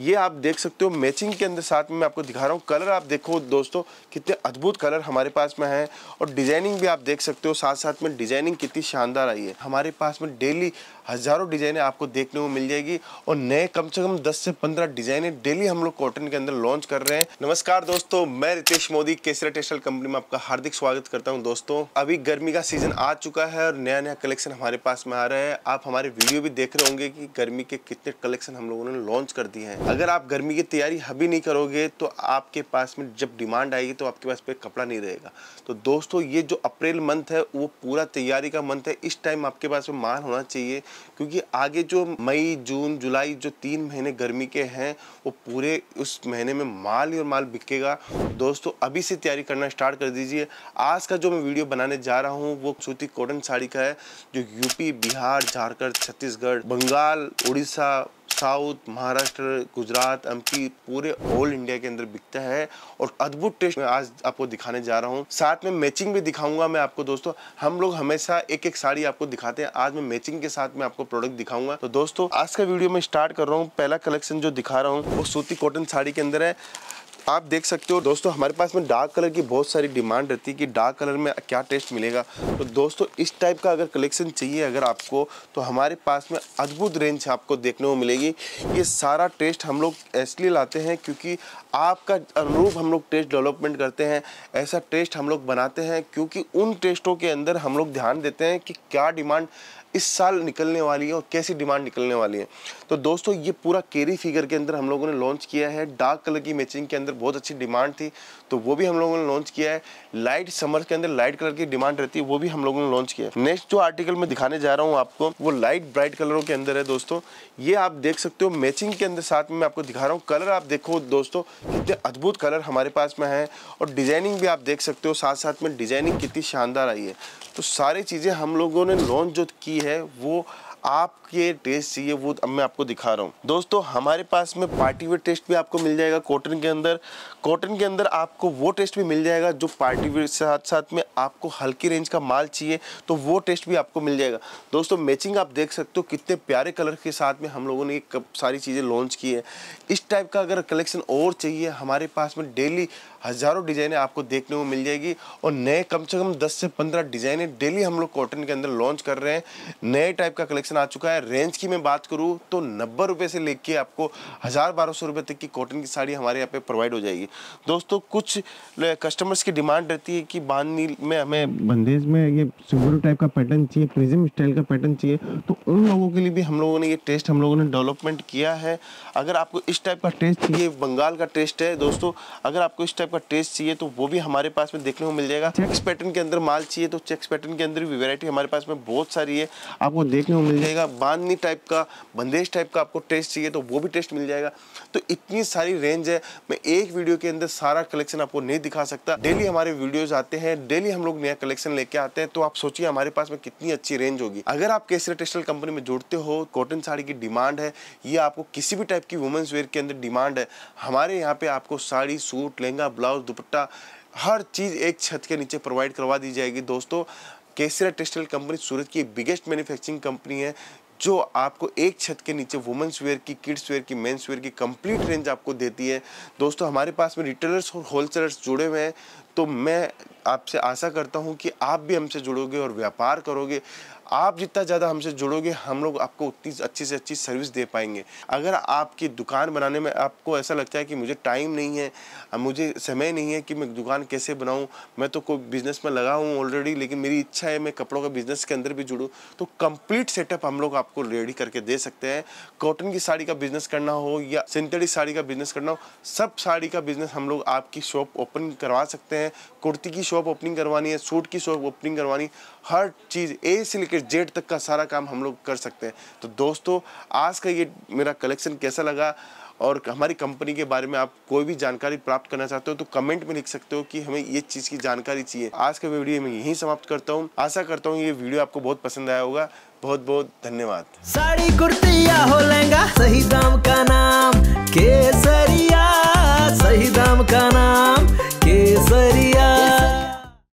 ये आप देख सकते हो मैचिंग के अंदर साथ में मैं आपको दिखा रहा हूँ कलर आप देखो दोस्तों कितने अद्भुत कलर हमारे पास में है और डिज़ाइनिंग भी आप देख सकते हो साथ साथ में डिज़ाइनिंग कितनी शानदार आई है हमारे पास में डेली हज़ारों डिज़ाइनें आपको देखने को मिल जाएगी और नए कम से कम 10 से 15 डिज़ाइनें डेली हम लोग कॉटन के अंदर लॉन्च कर रहे हैं नमस्कार दोस्तों मैं रितेश मोदी केसरा टेक्सटाइल कंपनी में आपका हार्दिक स्वागत करता हूँ दोस्तों अभी गर्मी का सीजन आ चुका है और नया नया कलेक्शन हमारे पास में आ रहा है आप हमारे वीडियो भी देख रहे होंगे की गर्मी के कितने कलेक्शन हम लोगों ने लॉन्च कर दिए हैं अगर आप गर्मी की तैयारी अभी नहीं करोगे तो आपके पास में जब डिमांड आएगी तो आपके पास कपड़ा नहीं रहेगा तो दोस्तों ये जो अप्रैल मंथ है वो पूरा तैयारी का मंथ है इस टाइम आपके पास में माल होना चाहिए क्योंकि आगे जो मई जून जुलाई जो तीन महीने गर्मी के हैं वो पूरे उस महीने में माल ही और माल बिकेगा दोस्तों अभी से तैयारी करना स्टार्ट कर दीजिए आज का जो मैं वीडियो बनाने जा रहा हूँ वो सूती कॉटन साड़ी का है जो UP Bihar Jharkhand Chhattisgarh Bengal Orissa south Maharashtra Gujarat MP पूरे ऑल इंडिया के अंदर बिकता है और अद्भुत टेस्ट में आज आपको दिखाने जा रहा हूँ साथ में मैचिंग भी दिखाऊंगा मैं आपको दोस्तों हम लोग हमेशा एक एक साड़ी आपको दिखाते हैं आज मैं मैचिंग के साथ में आपको प्रोडक्ट दिखाऊंगा तो दोस्तों आज का वीडियो मैं स्टार्ट कर रहा हूँ पहला कलेक्शन जो दिखा रहा हूँ वो सूती कॉटन साड़ी के अंदर है आप देख सकते हो दोस्तों हमारे पास में डार्क कलर की बहुत सारी डिमांड रहती है कि डार्क कलर में क्या टेस्ट मिलेगा तो दोस्तों इस टाइप का अगर कलेक्शन चाहिए अगर आपको तो हमारे पास में अद्भुत रेंज आपको देखने को मिलेगी ये सारा टेस्ट हम लोग इसलिए लाते हैं क्योंकि आपका अनुरूप हम लोग टेस्ट डेवलपमेंट करते हैं ऐसा टेस्ट हम लोग बनाते हैं क्योंकि उन टेस्टों के अंदर हम लोग ध्यान देते हैं कि क्या डिमांड इस साल निकलने वाली है और कैसी डिमांड निकलने वाली है तो दोस्तों ये पूरा केरी फिगर के अंदर हम लोगों ने लॉन्च किया है डार्क कलर की मैचिंग के अंदर बहुत अच्छी डिमांड थी तो वो भी हम लोगों ने लॉन्च किया है लाइट समर के अंदर लाइट कलर की डिमांड रहती है वो भी हम लोगों ने लॉन्च किया है नेक्स्ट जो आर्टिकल मैं दिखाने जा रहा हूँ आपको वो लाइट ब्राइट कलरों के अंदर है दोस्तों ये आप देख सकते हो मैचिंग के अंदर साथ में मैं आपको दिखा रहा हूँ कलर आप देखो दोस्तों कितने अद्भुत कलर हमारे पास में है और डिजाइनिंग भी आप देख सकते हो साथ साथ में डिजाइनिंग कितनी शानदार आई है तो सारी चीज़ें हम लोगों ने लॉन्च जो की है है वो आपके टेस्ट चाहिए वो अब मैं आपको दिखा रहा हूँ दोस्तों हमारे पास में पार्टी वेयर टेस्ट भी आपको मिल जाएगा कॉटन के अंदर कॉटन के अंदर आपको वो टेस्ट भी मिल जाएगा जो पार्टी वेयर साथ साथ में आपको हल्की रेंज का माल चाहिए तो वो टेस्ट भी आपको मिल जाएगा दोस्तों मैचिंग आप देख सकते हो कितने प्यारे कलर के साथ में हम लोगों ने ये सारी चीज़ें लॉन्च की है इस टाइप का अगर कलेक्शन और चाहिए हमारे पास में डेली हज़ारों डिज़ाइनें आपको देखने को मिल जाएगी और नए कम से कम दस से पंद्रह डिज़ाइनें डेली हम लोग कॉटन के अंदर लॉन्च कर रहे हैं नए टाइप का कलेक्शन कलेक्शन आ चुका है रेंज की मैं बात करूँ तो नब्बे रुपये से लेके आपको हज़ार बारह सौ रुपये तक की कॉटन की साड़ी हमारे यहाँ पे प्रोवाइड हो जाएगी दोस्तों कुछ कस्टमर्स की डिमांड रहती है कि बांधनी में हमें बंदेज में ये सिंगुलर टाइप का पैटर्न चाहिए प्रिज्म स्टाइल का पैटर्न चाहिए तो उन लोगों के लिए भी हम लोगों ने ये टेस्ट हम लोगों ने डेवलपमेंट किया है अगर आपको इस टाइप का टेस्ट चाहिए बंगाल का टेस्ट है दोस्तों अगर आपको इस टाइप का टेस्ट चाहिए तो वो भी हमारे पास में देखने को मिल जाएगा चेक्स पैटर्न के अंदर माल चाहिए तो चेक्स पैटर्न के अंदर भी वेरायटी हमारे पास में बहुत सारी है आपको देखने को मिल जाएगी जाएगा बांधनी टाइप का बंदेश टाइप का आपको टेस्ट चाहिए तो वो भी टेस्ट मिल जाएगा तो इतनी सारी रेंज है मैं एक वीडियो के अंदर सारा कलेक्शन आपको नहीं दिखा सकता डेली हमारे वीडियोज आते हैं डेली हम लोग नया कलेक्शन लेके आते हैं तो आप सोचिए हमारे पास में कितनी अच्छी रेंज होगी अगर आप केसरी टेक्सटाइल कंपनी में जुड़ते हो कॉटन साड़ी की डिमांड है ये आपको किसी भी टाइप की वुमेंस वेयर के अंदर डिमांड है हमारे यहाँ पे आपको साड़ी सूट लहंगा ब्लाउज दुपट्टा हर चीज़ एक छत के नीचे प्रोवाइड करवा दी जाएगी दोस्तों केसरा टेक्सटाइल कंपनी सूरत की बिगेस्ट मैन्युफैक्चरिंग कंपनी है जो आपको एक छत के नीचे वुमेंस वेयर की किड्स वेयर की मेंस वेयर की कंप्लीट रेंज आपको देती है दोस्तों हमारे पास में रिटेलर्स और होलसेलर्स जुड़े हुए हैं तो मैं आपसे आशा करता हूं कि आप भी हमसे जुड़ोगे और व्यापार करोगे आप जितना ज़्यादा हमसे जुड़ोगे हम लोग आपको उतनी अच्छी से अच्छी सर्विस दे पाएंगे अगर आपकी दुकान बनाने में आपको ऐसा लगता है कि मुझे टाइम नहीं है मुझे समय नहीं है कि मैं दुकान कैसे बनाऊँ मैं तो कोई बिज़नेस में लगा हूँ ऑलरेडी लेकिन मेरी इच्छा है मैं कपड़ों का बिज़नेस के अंदर भी जुड़ूँ तो कंप्लीट सेटअप हम लोग आपको रेडी करके दे सकते हैं कॉटन की साड़ी का बिज़नेस करना हो या सिंथेटिक साड़ी का बिज़नेस करना हो सब साड़ी का बिज़नेस हम लोग आपकी शॉप ओपन करवा सकते हैं कुर्ती की शॉप ओपनिंग करवानी है सूट की शॉप ओपनिंग करवानी हर चीज़ ए से लेकर जेड तक का सारा काम हम लोग कर सकते हैं तो दोस्तों आज का ये मेरा कलेक्शन कैसा लगा और हमारी कंपनी के बारे में आप कोई भी जानकारी प्राप्त करना चाहते हो तो कमेंट में लिख सकते हो कि हमें ये चीज़ की जानकारी चाहिए आज का वीडियो मैं यहीं समाप्त करता हूँ आशा करता हूँ ये वीडियो आपको बहुत पसंद आया होगा बहुत बहुत धन्यवाद साड़ी या हो लहंगा सही दाम का नाम केस